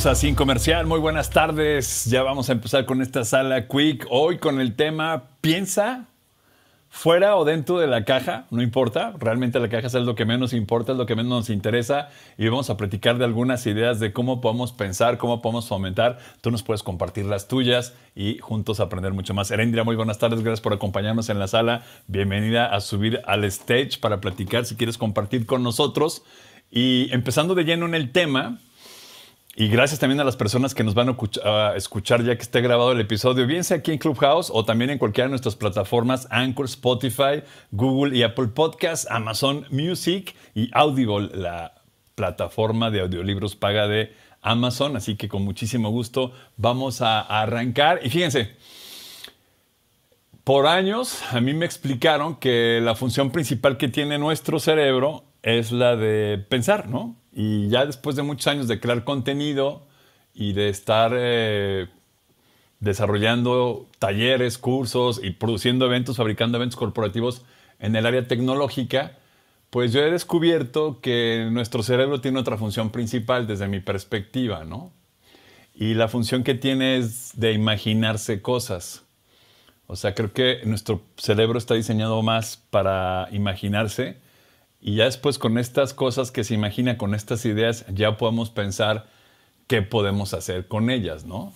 Así a Sin Comercial, muy buenas tardes. Ya vamos a empezar con esta sala quick. Hoy con el tema piensa fuera o dentro de la caja, no importa. Realmente la caja es lo que menos importa, es lo que menos nos interesa. Y vamos a platicar de algunas ideas de cómo podemos pensar, cómo podemos fomentar. Tú nos puedes compartir las tuyas y juntos aprender mucho más. Erendria, muy buenas tardes. Gracias por acompañarnos en la sala. Bienvenida a subir al stage para platicar si quieres compartir con nosotros. Y empezando de lleno en el tema, y gracias también a las personas que nos van a escuchar ya que esté grabado el episodio, bien sea aquí en Clubhouse o también en cualquiera de nuestras plataformas, Anchor, Spotify, Google y Apple Podcasts, Amazon Music y Audible, la plataforma de audiolibros paga de Amazon. Así que con muchísimo gusto vamos a arrancar. Y fíjense, por años a mí me explicaron que la función principal que tiene nuestro cerebro es la de pensar, ¿no? Y ya después de muchos años de crear contenido y de estar eh, desarrollando talleres, cursos y produciendo eventos, fabricando eventos corporativos en el área tecnológica, pues yo he descubierto que nuestro cerebro tiene otra función principal desde mi perspectiva, ¿no? Y la función que tiene es de imaginarse cosas. O sea, creo que nuestro cerebro está diseñado más para imaginarse y ya después con estas cosas que se imagina, con estas ideas, ya podemos pensar qué podemos hacer con ellas, ¿no?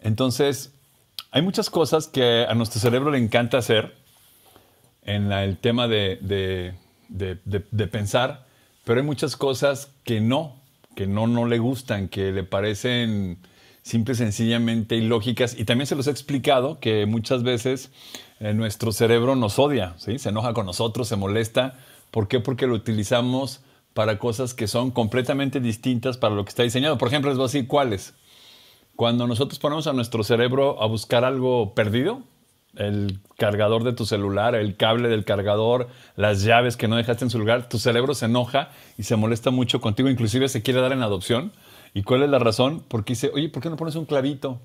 Entonces, hay muchas cosas que a nuestro cerebro le encanta hacer en el tema de, pensar, pero hay muchas cosas que no, que no, no le gustan, que le parecen simple, sencillamente ilógicas. Y también se los he explicado que muchas veces eh, nuestro cerebro nos odia, ¿sí? se enoja con nosotros, se molesta ¿Por qué? Porque lo utilizamos para cosas que son completamente distintas para lo que está diseñado. Por ejemplo, les voy a cuáles. Cuando nosotros ponemos a nuestro cerebro a buscar algo perdido, el cargador de tu celular, el cable del cargador, las llaves que no dejaste en su lugar, tu cerebro se enoja y se molesta mucho contigo, inclusive se quiere dar en adopción. ¿Y cuál es la razón? Porque dice, oye, ¿por qué no pones un clavito?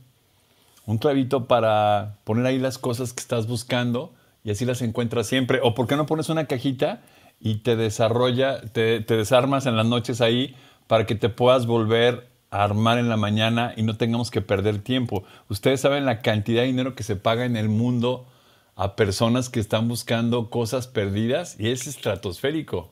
Un clavito para poner ahí las cosas que estás buscando y así las encuentras siempre. ¿O por qué no pones una cajita y te desarrolla, te, desarmas en las noches ahí para que te puedas volver a armar en la mañana y no tengamos que perder tiempo. Ustedes saben la cantidad de dinero que se paga en el mundo a personas que están buscando cosas perdidas y es estratosférico.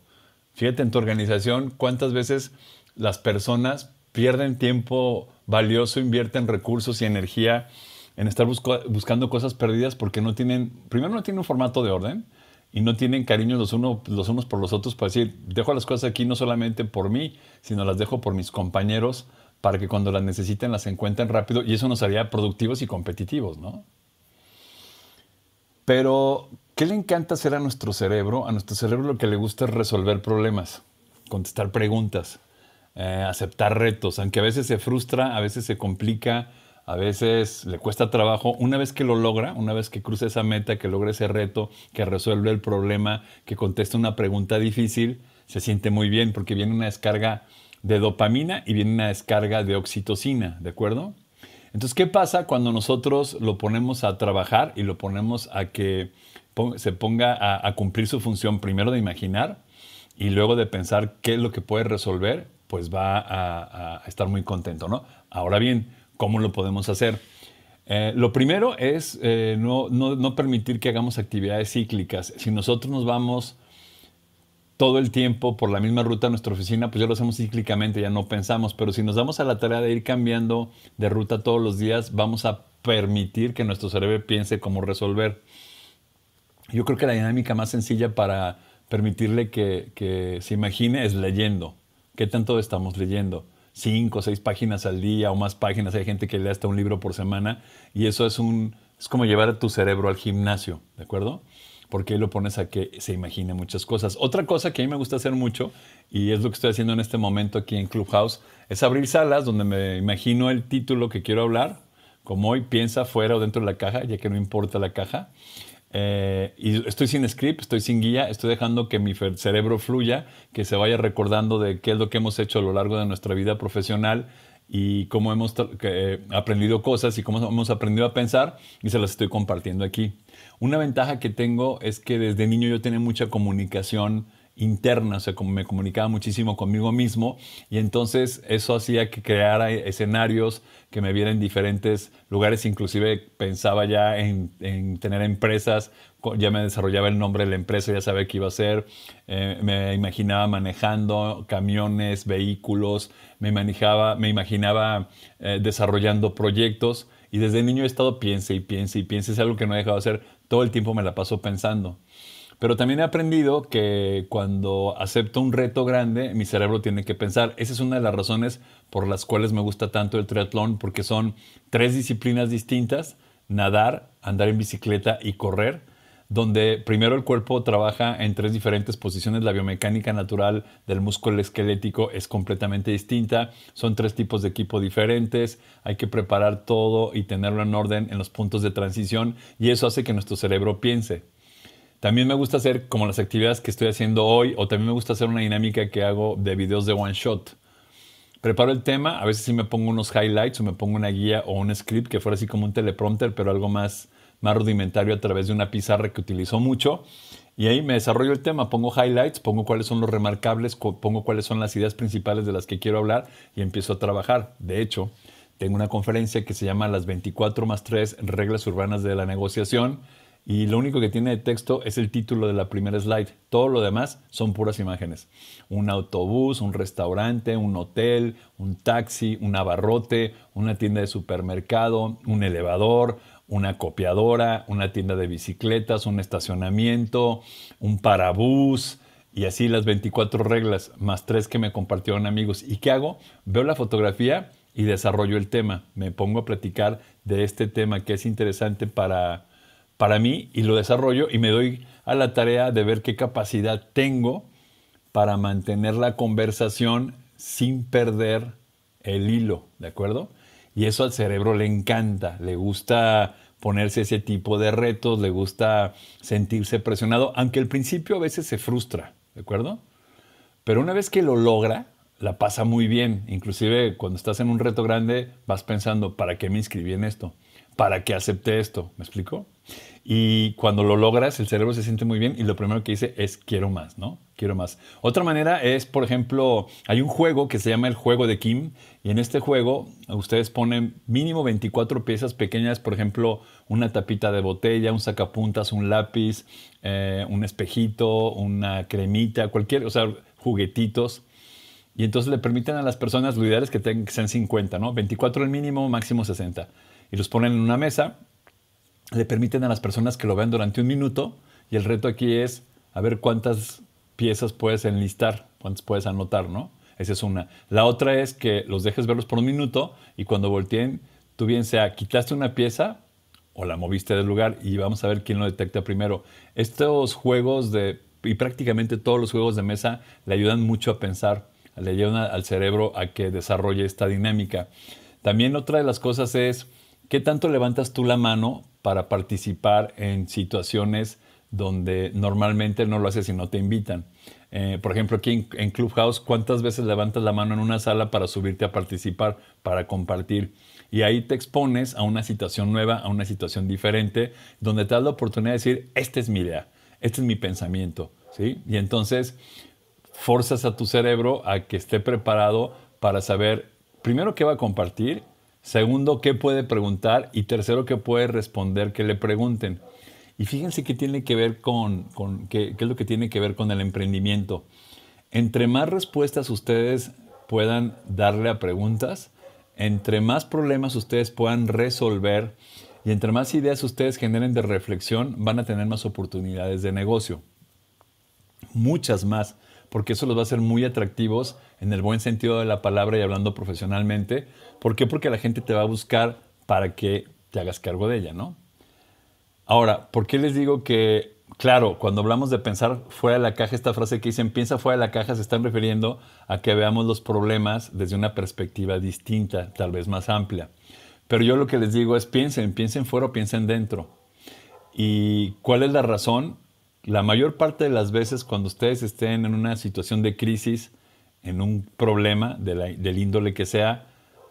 Fíjate en tu organización cuántas veces las personas pierden tiempo valioso, invierten recursos y energía en estar buscando cosas perdidas porque no tienen, primero no tienen un formato de orden, y no tienen cariño los, uno, los unos por los otros para decir, dejo las cosas aquí no solamente por mí, sino las dejo por mis compañeros para que cuando las necesiten las encuentren rápido y eso nos haría productivos y competitivos, ¿no? Pero, ¿qué le encanta hacer a nuestro cerebro? A nuestro cerebro lo que le gusta es resolver problemas, contestar preguntas, eh, aceptar retos, aunque a veces se frustra, a veces se complica, a veces le cuesta trabajo. Una vez que lo logra, una vez que cruza esa meta, que logra ese reto, que resuelve el problema, que contesta una pregunta difícil, se siente muy bien porque viene una descarga de dopamina y viene una descarga de oxitocina, ¿de acuerdo? Entonces, ¿qué pasa cuando nosotros lo ponemos a trabajar y lo ponemos a que se ponga a, cumplir su función primero de imaginar y luego de pensar qué es lo que puede resolver? Pues va a, a estar muy contento, ¿no? Ahora bien, ¿Cómo lo podemos hacer? Eh, lo primero es eh, no, no, no, permitir que hagamos actividades cíclicas. Si nosotros nos vamos todo el tiempo por la misma ruta a nuestra oficina, pues ya lo hacemos cíclicamente, ya no pensamos, pero si nos damos a la tarea de ir cambiando de ruta todos los días, vamos a permitir que nuestro cerebro piense cómo resolver. Yo creo que la dinámica más sencilla para permitirle que, que se imagine es leyendo. ¿Qué tanto estamos leyendo? cinco o seis páginas al día o más páginas. Hay gente que lee hasta un libro por semana y eso es, un, es como llevar a tu cerebro al gimnasio, ¿de acuerdo? Porque ahí lo pones a que se imagine muchas cosas. Otra cosa que a mí me gusta hacer mucho y es lo que estoy haciendo en este momento aquí en Clubhouse es abrir salas donde me imagino el título que quiero hablar, como hoy piensa fuera o dentro de la caja, ya que no importa la caja. Eh, y estoy sin script, estoy sin guía, estoy dejando que mi cerebro fluya, que se vaya recordando de qué es lo que hemos hecho a lo largo de nuestra vida profesional y cómo hemos eh, aprendido cosas y cómo hemos aprendido a pensar y se las estoy compartiendo aquí. Una ventaja que tengo es que desde niño yo tenía mucha comunicación interna, o sea, como me comunicaba muchísimo conmigo mismo y entonces eso hacía que creara escenarios que me viera en diferentes lugares, inclusive pensaba ya en, tener empresas, ya me desarrollaba el nombre de la empresa, ya sabía qué iba a ser, eh, me imaginaba manejando camiones, vehículos, me, manejaba, me imaginaba eh, desarrollando proyectos y desde niño he estado piense y piense y piense, es algo que no he dejado de hacer, todo el tiempo me la paso pensando. Pero también he aprendido que cuando acepto un reto grande, mi cerebro tiene que pensar. Esa es una de las razones por las cuales me gusta tanto el triatlón, porque son tres disciplinas distintas, nadar, andar en bicicleta y correr, donde primero el cuerpo trabaja en tres diferentes posiciones, la biomecánica natural del músculo esquelético es completamente distinta, son tres tipos de equipo diferentes, hay que preparar todo y tenerlo en orden en los puntos de transición y eso hace que nuestro cerebro piense. También me gusta hacer como las actividades que estoy haciendo hoy o también me gusta hacer una dinámica que hago de videos de one shot. Preparo el tema, a veces sí me pongo unos highlights o me pongo una guía o un script que fuera así como un teleprompter, pero algo más, más rudimentario a través de una pizarra que utilizo mucho. Y ahí me desarrollo el tema, pongo highlights, pongo cuáles son los remarcables, pongo cuáles son las ideas principales de las que quiero hablar y empiezo a trabajar. De hecho, tengo una conferencia que se llama Las 24 más 3 Reglas Urbanas de la Negociación y lo único que tiene de texto es el título de la primera slide. Todo lo demás son puras imágenes. Un autobús, un restaurante, un hotel, un taxi, un abarrote, una tienda de supermercado, un elevador, una copiadora, una tienda de bicicletas, un estacionamiento, un parabús. Y así las 24 reglas, más tres que me compartieron amigos. ¿Y qué hago? Veo la fotografía y desarrollo el tema. Me pongo a platicar de este tema que es interesante para para mí y lo desarrollo y me doy a la tarea de ver qué capacidad tengo para mantener la conversación sin perder el hilo, ¿de acuerdo? Y eso al cerebro le encanta, le gusta ponerse ese tipo de retos, le gusta sentirse presionado, aunque al principio a veces se frustra, ¿de acuerdo? Pero una vez que lo logra, la pasa muy bien. Inclusive cuando estás en un reto grande, vas pensando, ¿para qué me inscribí en esto? ¿Para qué acepté esto? ¿Me explico? Y cuando lo logras, el cerebro se siente muy bien y lo primero que dice es quiero más, ¿no? Quiero más. Otra manera es, por ejemplo, hay un juego que se llama el juego de Kim y en este juego ustedes ponen mínimo 24 piezas pequeñas, por ejemplo, una tapita de botella, un sacapuntas, un lápiz, eh, un espejito, una cremita, cualquier, o sea, juguetitos y entonces le permiten a las personas, lo ideal es que, tengan, sean 50, ¿no? 24 el mínimo, máximo 60. Y los ponen en una mesa, le permiten a las personas que lo vean durante un minuto y el reto aquí es a ver cuántas piezas puedes enlistar, cuántas puedes anotar, ¿no? Esa es una. La otra es que los dejes verlos por un minuto y cuando volteen, tú bien sea quitaste una pieza o la moviste del lugar y vamos a ver quién lo detecta primero. Estos juegos de, y prácticamente todos los juegos de mesa le ayudan mucho a pensar le llevan al cerebro a que desarrolle esta dinámica. También otra de las cosas es qué tanto levantas tú la mano para participar en situaciones donde normalmente no lo haces y no te invitan. Eh, por ejemplo, aquí en, Clubhouse, ¿cuántas veces levantas la mano en una sala para subirte a participar, para compartir? Y ahí te expones a una situación nueva, a una situación diferente, donde te das la oportunidad de decir, esta es mi idea, este es mi pensamiento, ¿sí? Y entonces forzas a tu cerebro a que esté preparado para saber, primero, qué va a compartir, segundo, qué puede preguntar y tercero, qué puede responder que le pregunten. Y fíjense qué tiene que ver con, con qué es lo que tiene que ver con el emprendimiento. Entre más respuestas ustedes puedan darle a preguntas, entre más problemas ustedes puedan resolver y entre más ideas ustedes generen de reflexión, van a tener más oportunidades de negocio. Muchas más porque eso los va a hacer muy atractivos en el buen sentido de la palabra y hablando profesionalmente. ¿Por qué? Porque la gente te va a buscar para que te hagas cargo de ella, ¿no? Ahora, ¿por qué les digo que, claro, cuando hablamos de pensar fuera de la caja, esta frase que dicen piensa fuera de la caja se están refiriendo a que veamos los problemas desde una perspectiva distinta, tal vez más amplia. Pero yo lo que les digo es piensen, piensen fuera o piensen dentro. ¿Y cuál es la razón? la mayor parte de las veces cuando ustedes estén en una situación de crisis, en un problema de la, del índole que sea,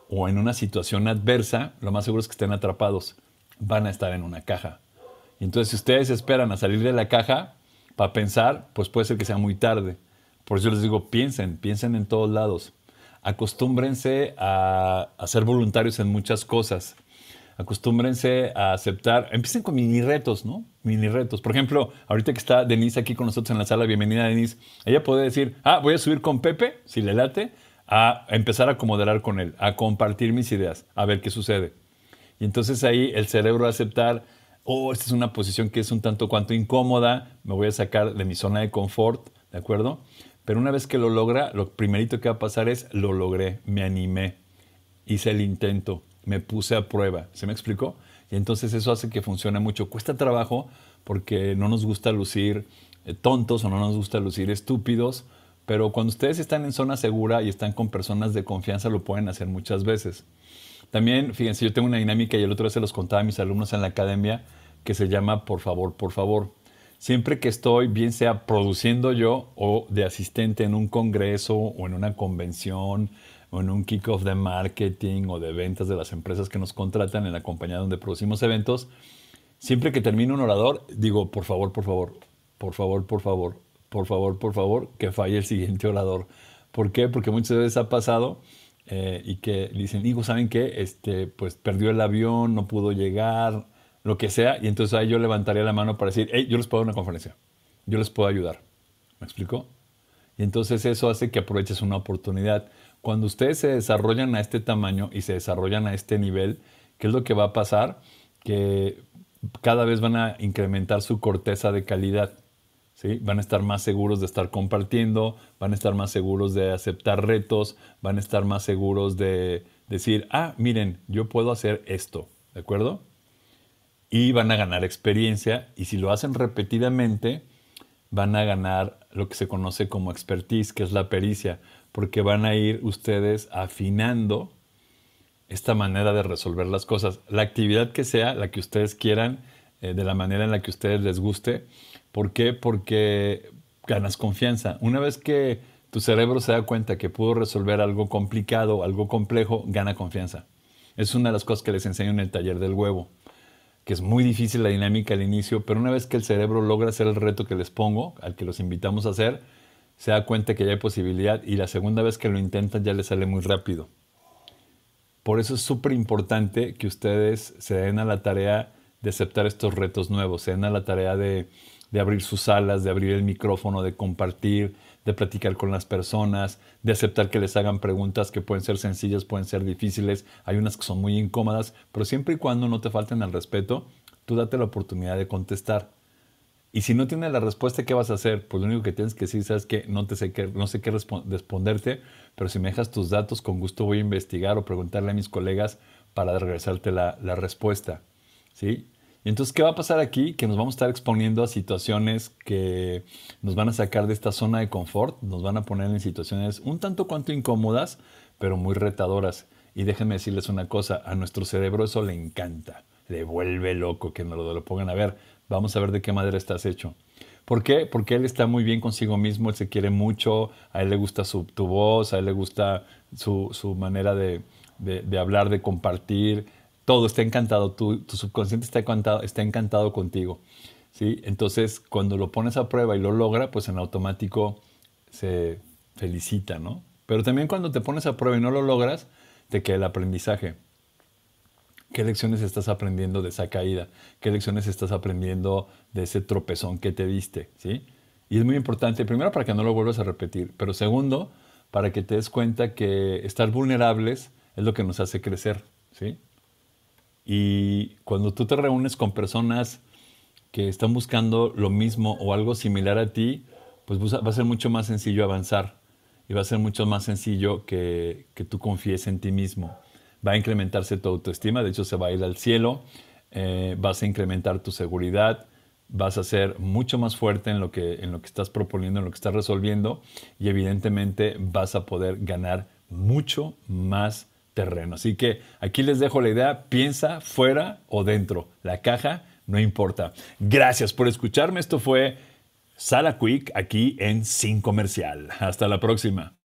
o en una situación adversa, lo más seguro es que estén atrapados. Van a estar en una caja. Entonces, si ustedes esperan a salir de la caja para pensar, pues puede ser que sea muy tarde. Por eso les digo, piensen, piensen en todos lados. Acostúmbrense a, a ser voluntarios en muchas cosas acostúmbrense a aceptar, empiecen con mini retos, ¿no? Mini retos. Por ejemplo, ahorita que está Denise aquí con nosotros en la sala, bienvenida Denise, ella puede decir, ah, voy a subir con Pepe, si le late, a empezar a acomodar con él, a compartir mis ideas, a ver qué sucede. Y entonces ahí el cerebro va a aceptar, oh, esta es una posición que es un tanto cuanto incómoda, me voy a sacar de mi zona de confort, ¿de acuerdo? Pero una vez que lo logra, lo primerito que va a pasar es, lo logré, me animé, hice el intento me puse a prueba. ¿Se me explicó? Y entonces eso hace que funcione mucho. Cuesta trabajo porque no nos gusta lucir eh, tontos o no nos gusta lucir estúpidos, pero cuando ustedes están en zona segura y están con personas de confianza lo pueden hacer muchas veces. También, fíjense, yo tengo una dinámica y el otro día se los contaba a mis alumnos en la academia que se llama por favor, por favor. Siempre que estoy, bien sea produciendo yo o de asistente en un congreso o en una convención, o en un kickoff de marketing o de ventas de las empresas que nos contratan en la compañía donde producimos eventos, siempre que termine un orador, digo, por favor, por favor, por favor, por favor, por favor, por favor, que falle el siguiente orador. ¿Por qué? Porque muchas veces ha pasado eh, y que dicen, digo, ¿saben qué? Este, pues perdió el avión, no pudo llegar, lo que sea, y entonces ahí yo levantaría la mano para decir, hey, yo les puedo dar una conferencia, yo les puedo ayudar. ¿Me explico? Y entonces eso hace que aproveches una oportunidad. Cuando ustedes se desarrollan a este tamaño y se desarrollan a este nivel, ¿qué es lo que va a pasar? Que cada vez van a incrementar su corteza de calidad. ¿Sí? Van a estar más seguros de estar compartiendo, van a estar más seguros de aceptar retos, van a estar más seguros de decir, ah, miren, yo puedo hacer esto, ¿de acuerdo? Y van a ganar experiencia y si lo hacen repetidamente, van a ganar lo que se conoce como expertise, que es la pericia, porque van a ir ustedes afinando esta manera de resolver las cosas, la actividad que sea, la que ustedes quieran, eh, de la manera en la que a ustedes les guste. ¿Por qué? Porque ganas confianza. Una vez que tu cerebro se da cuenta que pudo resolver algo complicado, algo complejo, gana confianza. Es una de las cosas que les enseño en el taller del huevo es muy difícil la dinámica al inicio, pero una vez que el cerebro logra hacer el reto que les pongo, al que los invitamos a hacer, se da cuenta que ya hay posibilidad y la segunda vez que lo intentan ya le sale muy rápido. Por eso es súper importante que ustedes se den a la tarea de aceptar estos retos nuevos, se den a la tarea de, abrir sus alas, de abrir el micrófono, de compartir, de platicar con las personas, de aceptar que les hagan preguntas que pueden ser sencillas, pueden ser difíciles, hay unas que son muy incómodas, pero siempre y cuando no te falten al respeto, tú date la oportunidad de contestar. Y si no tienes la respuesta, ¿qué vas a hacer? Pues lo único que tienes que decir es que no, te sé, qué, no sé qué responderte, pero si me dejas tus datos, con gusto voy a investigar o preguntarle a mis colegas para regresarte la, la respuesta. ¿sí? Y entonces, ¿qué va a pasar aquí? Que nos vamos a estar exponiendo a situaciones que nos van a sacar de esta zona de confort, nos van a poner en situaciones un tanto cuanto incómodas, pero muy retadoras. Y déjenme decirles una cosa, a nuestro cerebro eso le encanta, le vuelve loco que nos lo, lo pongan a ver. Vamos a ver de qué madera estás hecho. ¿Por qué? Porque él está muy bien consigo mismo, él se quiere mucho, a él le gusta su, tu voz, a él le gusta su, manera de, de hablar, de compartir, todo está encantado, tu, subconsciente está encantado, está encantado contigo. ¿sí? Entonces, cuando lo pones a prueba y lo logra, pues en automático se felicita, ¿no? Pero también cuando te pones a prueba y no lo logras, te queda el aprendizaje. ¿Qué lecciones estás aprendiendo de esa caída? ¿Qué lecciones estás aprendiendo de ese tropezón que te diste? ¿sí? Y es muy importante, primero, para que no lo vuelvas a repetir, pero segundo, para que te des cuenta que estar vulnerables es lo que nos hace crecer. ¿sí? Y cuando tú te reúnes con personas que están buscando lo mismo o algo similar a ti, pues va a ser mucho más sencillo avanzar y va a ser mucho más sencillo que, tú confíes en ti mismo. Va a incrementarse tu autoestima, de hecho se va a ir al cielo, eh, vas a incrementar tu seguridad, vas a ser mucho más fuerte en lo, que, en lo que estás proponiendo, en lo que estás resolviendo y evidentemente vas a poder ganar mucho más terreno. Así que aquí les dejo la idea, piensa fuera o dentro, la caja no importa. Gracias por escucharme, esto fue Sala Quick aquí en Sin Comercial. Hasta la próxima.